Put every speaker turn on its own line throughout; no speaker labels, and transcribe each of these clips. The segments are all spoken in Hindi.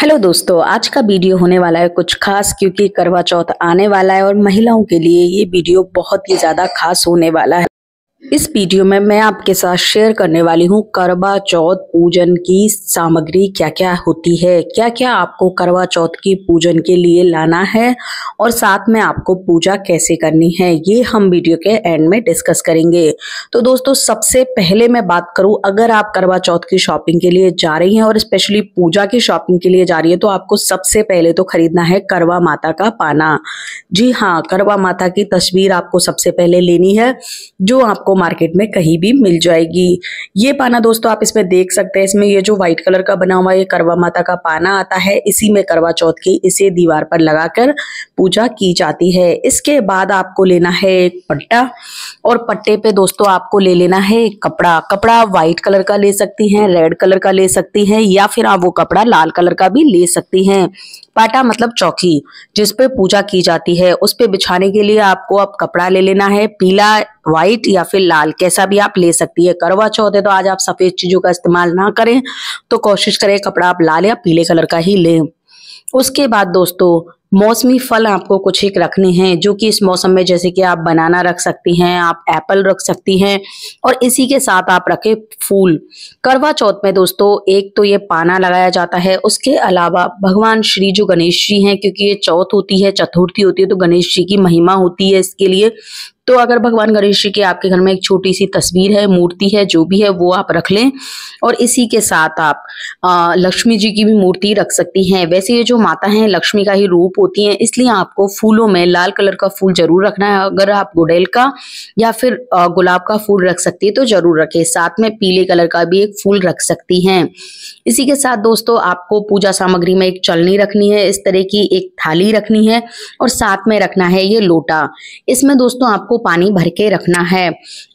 हेलो दोस्तों आज का वीडियो होने वाला है कुछ खास क्योंकि करवा चौथ आने वाला है और महिलाओं के लिए ये वीडियो बहुत ही ज़्यादा खास होने वाला है इस वीडियो में मैं आपके साथ शेयर करने वाली हूँ करवा चौथ पूजन की सामग्री क्या क्या होती है क्या क्या आपको करवा चौथ की पूजन के लिए लाना है और साथ में आपको पूजा कैसे करनी है ये हम वीडियो के एंड में डिस्कस करेंगे तो दोस्तों सबसे पहले मैं बात करूँ अगर आप करवा चौथ की शॉपिंग के लिए जा रही हैं और स्पेशली पूजा की शॉपिंग के लिए जा रही है तो आपको सबसे पहले तो खरीदना है करवा माता का पाना जी हाँ करवा माता की तस्वीर आपको सबसे पहले लेनी है जो आपको मार्केट में कहीं भी मिल जाएगी ये पाना दोस्तों आप इसमें देख सकते हैं इसमें ये जो व्हाइट कलर का बना हुआ ये करवा माता का पाना आता है इसी में करवा चौथ की इसे दीवार पर लगाकर पूजा की जाती है इसके बाद आपको लेना है एक पट्टा और पट्टे पे दोस्तों आपको ले लेना है एक कपड़ा कपड़ा व्हाइट कलर का ले सकती हैं रेड कलर का ले सकती हैं या फिर आप वो कपड़ा लाल कलर का भी ले सकती हैं पाटा मतलब चौकी जिस पे पूजा की जाती है उस पे बिछाने के लिए आपको अब कपड़ा ले लेना है पीला व्हाइट या फिर लाल कैसा भी आप ले सकती है करवा चौथ है तो आज आप सफेद चीजों का इस्तेमाल ना करें तो कोशिश करें कपड़ा आप लाल या पीले कलर का ही लें उसके बाद दोस्तों मौसमी फल आपको कुछ एक रखने हैं जो कि इस मौसम में जैसे कि आप बनाना रख सकती हैं आप एप्पल रख सकती हैं और इसी के साथ आप रखें फूल करवा चौथ में दोस्तों एक तो ये पाना लगाया जाता है उसके अलावा भगवान श्री जो गणेश जी हैं क्योंकि ये चौथ होती है चतुर्थी होती है तो गणेश जी की महिमा होती है इसके लिए तो अगर भगवान गणेश जी के आपके घर में एक छोटी सी तस्वीर है मूर्ति है जो भी है वो आप रख लें और इसी के साथ आप लक्ष्मी जी की भी मूर्ति रख सकती हैं वैसे ये जो माता हैं लक्ष्मी का ही रूप होती है इसलिए आपको फूलों में लाल कलर का फूल जरूर रखना है अगर आप गुडेल का या फिर गुलाब का फूल रख सकती है तो जरूर रखें साथ में पीले कलर का भी एक फूल रख सकती हैं इसी के साथ दोस्तों आपको पूजा सामग्री में एक चलनी रखनी है इस तरह की एक थाली रखनी है और साथ में रखना है ये लोटा इसमें दोस्तों आपको पानी भर के रखना है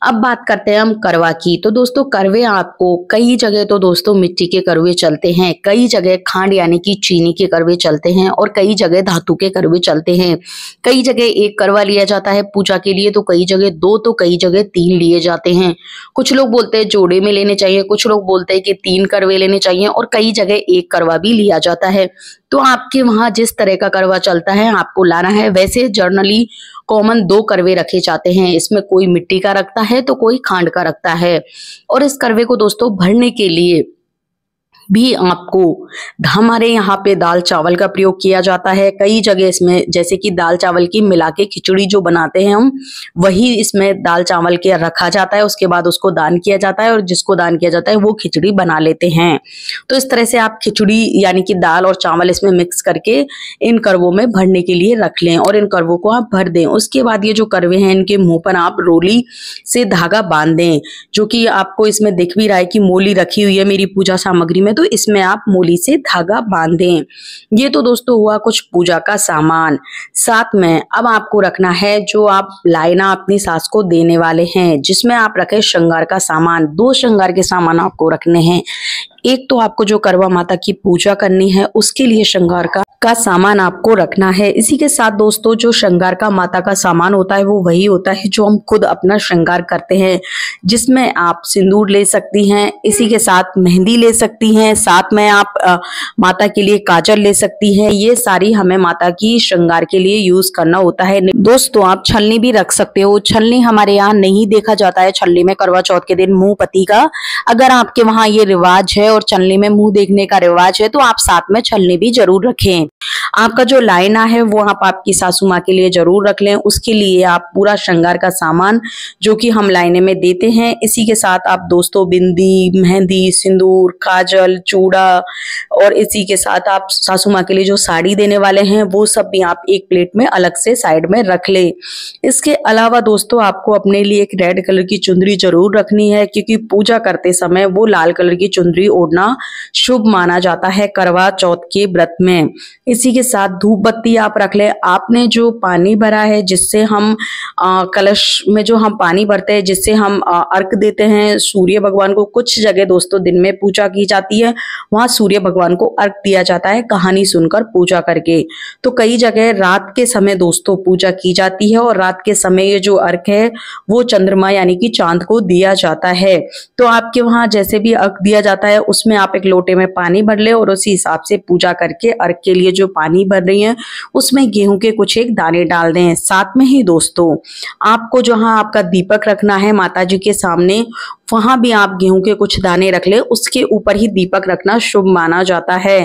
अब बात करते हैं हम करवा की तो दोस्तों करवे आपको कई जगह तो दोस्तों मिट्टी के करवे चलते हैं कई जगह खांड यानी कि चीनी के करवे चलते हैं और कई जगह धातु के करवे चलते हैं कई जगह एक करवा लिया जाता है पूजा के लिए तो कई जगह दो तो कई जगह तीन लिए जाते हैं कुछ लोग बोलते हैं जोड़े में लेने चाहिए कुछ लोग बोलते हैं कि तीन करवे लेने चाहिए और कई जगह एक करवा भी लिया जाता है तो आपके वहां जिस तरह का करवा चलता है आपको लाना है वैसे जर्नली कॉमन दो करवे रखे जाते हैं इसमें कोई मिट्टी का रखता है तो कोई खांड का रखता है और इस करवे को दोस्तों भरने के लिए भी आपको हमारे यहाँ पे दाल चावल का प्रयोग किया जाता है कई जगह इसमें जैसे कि दाल चावल की मिला के खिचड़ी जो बनाते हैं हम वही इसमें दाल चावल के रखा जाता है उसके बाद उसको दान किया जाता है और जिसको दान किया जाता है वो खिचड़ी बना लेते हैं तो इस तरह से आप खिचड़ी यानी कि दाल और चावल इसमें मिक्स करके इन करवों में भरने के लिए रख लें और इन करवों को आप भर दें उसके बाद ये जो कर्वे हैं इनके मुंह पर आप रोली से धागा बांध दें जो कि आपको इसमें दिख भी रहा है कि मोली रखी हुई है मेरी पूजा सामग्री में तो तो इसमें आप मूली से धागा बांध दें ये तो दोस्तों हुआ कुछ पूजा का सामान साथ में अब आपको रखना है जो आप लाइना अपनी सास को देने वाले हैं जिसमें आप रखें श्रृंगार का सामान दो श्रृंगार के सामान आपको रखने हैं एक तो आपको जो करवा माता की पूजा करनी है उसके लिए श्रृंगार का का सामान आपको रखना है इसी के साथ दोस्तों जो श्रृंगार का माता का सामान होता है वो वही होता है जो हम खुद अपना श्रृंगार करते हैं जिसमें आप सिंदूर ले सकती हैं इसी के साथ मेहंदी ले सकती हैं साथ में आप आ, माता के लिए काजल ले सकती हैं ये सारी हमें माता की श्रृंगार के लिए यूज करना होता है दोस्तों आप छलनी भी रख सकते हो छलनी हमारे यहाँ नहीं देखा जाता है छलनी में करवा चौथ के दिन मुंह पति का अगर आपके वहाँ ये रिवाज है और छलनी में मुंह देखने का रिवाज है तो आप साथ में छलनी भी जरूर रखें आपका जो लायना है वो आप आपकी सासू माँ के लिए जरूर रख लें उसके लिए आप पूरा श्रृंगार का सामान जो कि हम लाइने में देते हैं इसी के साथ आप दोस्तों बिंदी मेहंदी सिंदूर काजल चूड़ा और इसी के साथ आप सासू माँ के लिए जो साड़ी देने वाले हैं वो सब भी आप एक प्लेट में अलग से साइड में रख ले इसके अलावा दोस्तों आपको अपने लिए एक रेड कलर की चुंदरी जरूर रखनी है क्योंकि पूजा करते समय वो लाल कलर की चुंदरी ओढ़ना शुभ माना जाता है करवा चौथ के व्रत में इसी के के साथ धूप बत्ती आप रख ले आपने जो पानी भरा है जिससे हम आ, कलश में जो हम पानी भरते हैं जिससे हम आ, अर्क देते हैं सूर्य भगवान को कुछ जगह दोस्तों दिन में पूजा की जाती है वहां सूर्य भगवान को अर्क दिया जाता है कहानी सुनकर पूजा करके तो कई जगह रात के समय दोस्तों पूजा की जाती है और रात के समय ये जो अर्क है वो चंद्रमा यानी कि चांद को दिया जाता है तो आपके वहां जैसे भी अर्क दिया जाता है उसमें आप एक लोटे में पानी भर ले और उसी हिसाब से पूजा करके अर्क के लिए जो पानी पानी भर रही हैं उसमें गेहूं के कुछ एक दाने डाल दें साथ में ही दोस्तों आपको जहां आपका दीपक रखना है माता जी के सामने वहां भी आप गेहूं के कुछ दाने रख ले उसके ऊपर ही दीपक रखना शुभ माना जाता है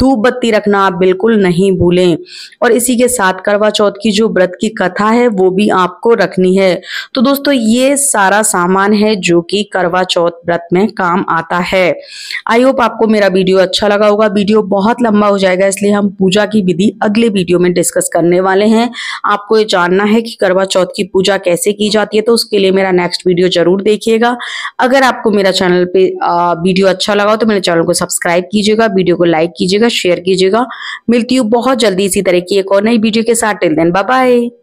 धूप बत्ती रखना आप बिल्कुल नहीं भूलें और इसी के साथ करवा चौथ की जो व्रत की कथा है वो भी आपको रखनी है तो दोस्तों ये सारा सामान है जो कि करवा चौथ व्रत में काम आता है आई होप आपको मेरा वीडियो अच्छा लगा होगा वीडियो बहुत लंबा हो जाएगा इसलिए हम पूजा की विधि अगले वीडियो में डिस्कस करने वाले हैं आपको ये जानना है कि करवा चौथ की पूजा कैसे की जाती है तो उसके लिए मेरा नेक्स्ट वीडियो जरूर देखिएगा अगर आपको मेरा चैनल पे वीडियो अच्छा लगा हो तो मेरे चैनल को सब्सक्राइब कीजिएगा वीडियो को लाइक कीजिएगा शेयर कीजिएगा मिलती हूँ बहुत जल्दी इसी तरह की एक और नई वीडियो के साथ टिल देन बाय